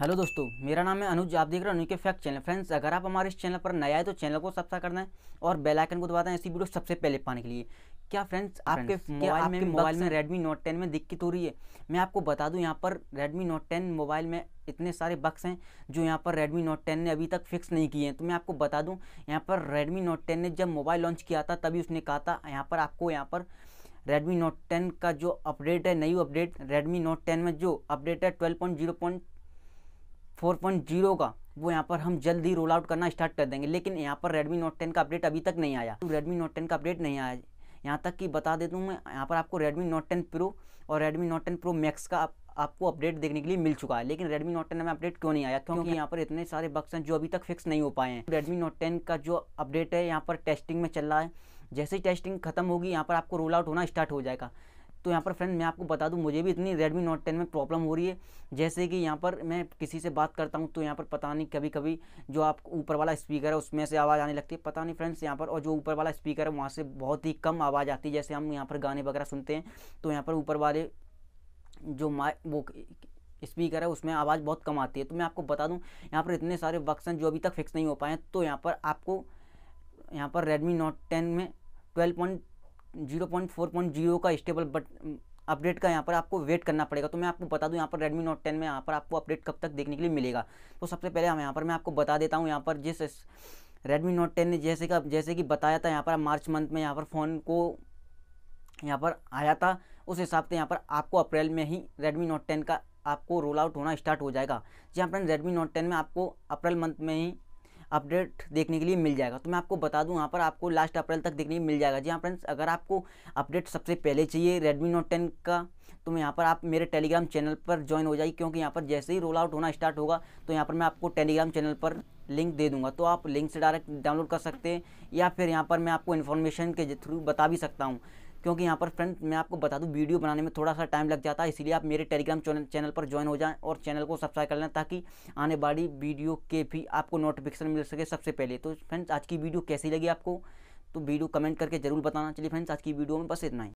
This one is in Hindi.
हेलो दोस्तों मेरा नाम है अनुज आप देख रहे हैं अनुज के फैक्ट चैनल फ्रेंड्स अगर आप हमारे इस चैनल पर नए आए तो चैनल को सब्सक्राइब करना है और बेल आइकन को दबाना है ऐसी वीडियो सबसे पहले पाने के लिए क्या फ्रेंड्स आपके मोबाइल में मोबाइल में रेडमी नोट टेन में दिक्कत हो रही है मैं आपको बता दूँ यहाँ पर रेडमी नोट टेन मोबाइल में इतने सारे बक्स हैं जो यहाँ पर रेडमी नोट टेन ने अभी तक फिक्स नहीं किए हैं तो मैं आपको बता दूँ यहाँ पर रेडमी नोट टेन ने जब मोबाइल लॉन्च किया था तभी उसने कहा था यहाँ पर आपको यहाँ पर रेडमी नोट टेन का जो अपडेट है नई अपडेट रेडमी नोट टेन में जो अपडेट है ट्वेल्व पॉइंट जीरो पॉइंट 4.0 का वो यहाँ पर हम जल्द ही रोल आउट करना स्टार्ट कर देंगे लेकिन यहाँ पर Redmi Note 10 का अपडेट अभी तक नहीं आया Redmi Note 10 का अपडेट नहीं आया यहाँ तक कि बता देता हूँ मैं यहाँ पर आपको Redmi Note 10 Pro और Redmi Note 10 Pro Max का आप, आपको अपडेट देखने के लिए मिल चुका है लेकिन Redmi Note 10 में अपडेट क्यों नहीं आया क्योंकि यहाँ पर इतने सारे बक्स हैं जो अभी तक फिक्स नहीं हो पाए हैं Redmi Note 10 का जो अपडेट है यहाँ पर टेस्टिंग में चल रहा है जैसे ही टेस्टिंग खत्म होगी यहाँ पर आपको रोल आउट होना स्टार्ट हो जाएगा तो यहाँ पर फ्रेंड मैं आपको बता दूँ मुझे भी इतनी रेडमी नोट टेन में प्रॉब्लम हो रही है जैसे कि यहाँ पर मैं किसी से बात करता हूँ तो यहाँ पर पता नहीं कभी कभी जो आप ऊपर वाला स्पीकर है उसमें से आवाज़ आने लगती है पता नहीं फ्रेंड्स यहाँ पर और जो ऊपर वाला स्पीकर है वहाँ से बहुत ही कम आवाज़ आती है जैसे हम यहाँ पर गाने वगैरह सुनते हैं तो यहाँ पर ऊपर वाले जो मा वो स्पीकर है उसमें आवाज़ बहुत कम आती है तो मैं आपको बता दूं यहाँ पर इतने सारे वक्स हैं जो अभी तक फिक्स नहीं हो पाए हैं तो यहाँ पर आपको यहाँ पर रेडमी नोट 10 में point zero point four point zero का स्टेबल बट अपडेट का यहाँ पर आपको वेट करना पड़ेगा तो मैं आपको बता दूँ यहाँ पर Redmi Note 10 में यहाँ पर आपको अपडेट कब तक देखने के लिए मिलेगा तो सबसे पहले हम यहाँ पर मैं आपको बता देता हूँ यहाँ पर जिस Redmi Note 10 ने जैसे का जैसे कि बताया था यहाँ पर मार्च मंथ में यहाँ पर फ़ोन को यहाँ पर आया था उस हिसाब से यहाँ पर आपको अप्रैल में ही रेडमी नोट टेन का आपको रोल आउट होना स्टार्ट हो जाएगा जी फ्रेंड रेडमी नोट टेन में आपको अप्रैल मंथ में ही अपडेट देखने के लिए मिल जाएगा तो मैं आपको बता दूं यहाँ पर आपको लास्ट अप्रैल तक देखने मिल जाएगा जी हाँ फ्रेंड्स अगर आपको अपडेट सबसे पहले चाहिए रेडमी नोट टेन का तो यहाँ पर आप मेरे टेलीग्राम चैनल पर ज्वाइन हो जाइए क्योंकि यहाँ पर जैसे ही रोल आउट होना स्टार्ट होगा तो यहाँ पर मैं आपको टेलीग्राम चैनल पर लिंक दे दूंगा तो आप लिंक से डायरेक्ट डाउनलोड कर सकते हैं या फिर यहाँ पर मैं आपको इन्फॉर्मेशन के थ्रू बता भी सकता हूँ क्योंकि यहाँ पर फ्रेंड मैं आपको बता दूँ वीडियो बनाने में थोड़ा सा टाइम लग जाता है इसलिए आप मेरे टेलीग्राम चैनल पर ज्वाइन हो जाए और चैनल को सब्सक्राइब कर लें ताकि आने वाली वीडियो के भी आपको नोटिफिकेशन मिल सके सबसे पहले तो फ्रेंड्स आज की वीडियो कैसी लगी आपको तो वीडियो कमेंट करके ज़रूर बताना चलिए फ्रेंड्स आज की वीडियो में बस इतना ही